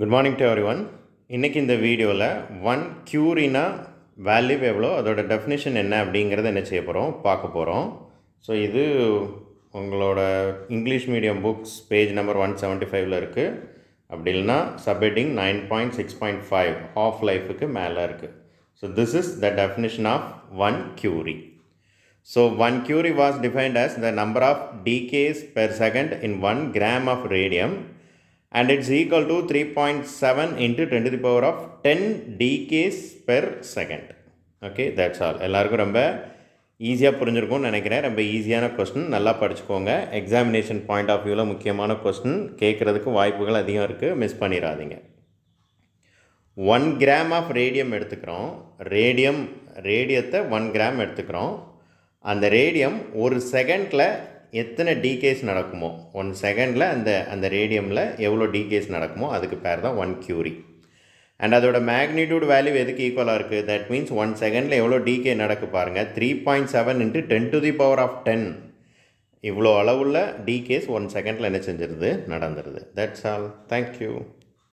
Good morning to everyone இன்றைக்கி இந்த வீடியோவில் ஒன் க்யூரினா வேல்யூ எவ்வளோ அதோட டெஃபினேஷன் என்ன அப்படிங்கிறத என்ன செய்ய போகிறோம் பார்க்க போகிறோம் ஸோ இது உங்களோட English medium books page number one seventy ஃபைவ்ல இருக்குது அப்படி இல்லைன்னா subheading nine point six point five of லைஃபுக்கு மேலே இருக்குது so this is the definition of one curie so one curie was defined as the number of decays per second in one gram of radium and it's equal to 3.7 into 10 to the power of 10 decays per second. Okay that's all எல்லாருக்கும் ரொம்ப ஈஸியாக புரிஞ்சிருக்கும்னு நினைக்கிறேன் ரொம்ப ஈஸியான question நல்லா படிச்சுக்கோங்க examination point of வியூவில் முக்கியமான கொஸ்டின் கேட்குறதுக்கு வாய்ப்புகள் அதிகம் இருக்குது மிஸ் பண்ணிடாதீங்க ஒன் கிராம் ஆஃப் ரேடியம் எடுத்துக்கிறோம் ரேடியம் ரேடியத்தை ஒன் கிராம் எடுத்துக்கிறோம் அந்த ரேடியம் ஒரு செகண்டில் எத்தனை டிகேஸ் நடக்குமோ ஒன் செகண்டில் அந்த அந்த ரேடியமில் எவ்வளோ டிகேஸ் நடக்குமோ அதுக்கு பேர் தான் ஒன் க்யூரி அண்ட் அதோட மேக்னிடியூட் வேல்யூ எதுக்கு ஈக்குவலாக இருக்குது தட் மீன்ஸ் ஒன் செகண்டில் எவ்வளோ டிகே நடக்கு பாருங்கள் three point seven into ten to the power of ten இவ்வளோ அளவுள்ள டிகேஸ் ஒன் செகண்டில் என்ன செஞ்சிருது நடந்துருது தட்ஸ் ஆல் தேங்க்யூ